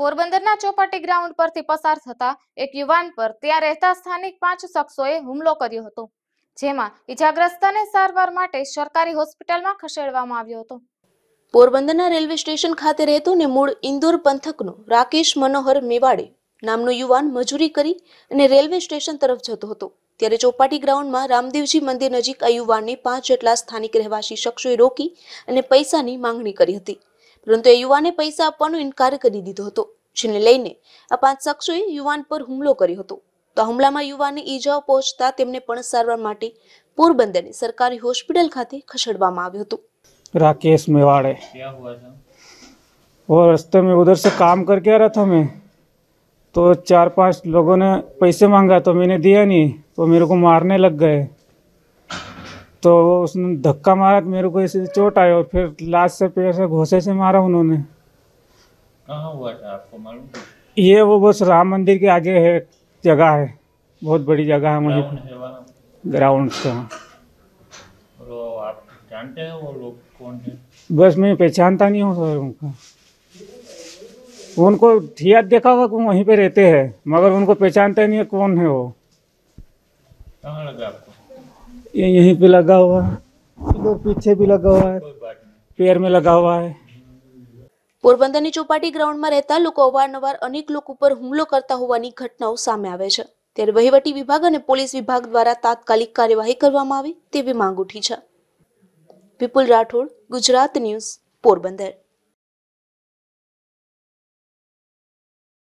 પોરબંદરના ચોપાટી ગ્રાઉન્ડ પરથી પસાર થતા એક યુવાન પર ત્યાં રહેતા સ્થાનિક પાંચ શખ્સોએ હુમલો કર્યો હતો જેમાં ઇજાગ્રસ્તને સારવાર માટે સરકારી હોસ્પિટલમાં ખસેડવામાં આવ્યો હતો પોરબંદરના રેલવે સ્ટેશન ખાતે રહેતો ને મૂળ ઇન્દોર પંથકનો રાકેશ મનોહર મેવાડે નામનો યુવાન મજૂરી કરી અને રેલવે સ્ટેશન તરફ જતો હતો ત્યારે ચોપાટી ગ્રાઉન્ડમાં રામદેવજી મંદિર નજીક આ યુવાનને પાંચ જેટલા સ્થાનિક રહેવાસી શખ્સોએ રોકી અને પૈસાની માંગણી કરી હતી પરંતુ એ યુવાને પૈસા આપવાનો ઇનકાર કરી દીધો હતો જેને લઈને આ પાંચ શખ્સોએ યુવાન પર હુમલો કર્યો હતો તો આ હુમલામાં યુવાને ઈજાઓ પહોંચતા તેમને પણ સારવાર માટે પોરબંદરની સરકારી હોસ્પિટલ ખાતે ખસેડવામાં આવ્યો હતો રાકેશ મેવાડે क्या हुआ था वो रास्ते में उधर से काम करके आ रहा था मैं तो चार पांच लोगों ने पैसे मांगा तो मैंने दिया नहीं तो मेरे तो उसने धक्का मारा तो मेरे को ऐसे चोट आई और फिर लाश से पैर से घोसे से मारा उन्होंने कहाँ हुआ था आपको मालूम ये वो बस राम मंदिर के आगे है जगह है बहुत बड़ी जगह है मुझे ग्राउंड से हाँ। आप जानते हैं वो लोग कौन है बस मैं पहचानता नहीं हूँ सर उनका उनको ठिया देखा होगा वहीं पे रहते हैं मगर उनको पहचानता नहीं है कौन है वो ये यहीं पे लगा हुआ है इधर पीछे भी लगा हुआ है पैर में लगा हुआ है પોરબંદરની ચોપાટી ગ્રાઉન્ડમાં રહેતા લોકો અવારનવાર અનેક લોકો પર હુમલો કરતા હોવાની ઘટનાઓ સામે આવે છે ત્યારે વહીવટી વિભાગ અને પોલીસ વિભાગ દ્વારા તાત્કાલિક કાર્યવાહી કરવામાં આવી તેવી માંગ ઉઠી છે વિપુલ રાઠોડ ગુજરાત ન્યૂઝ પોરબંદર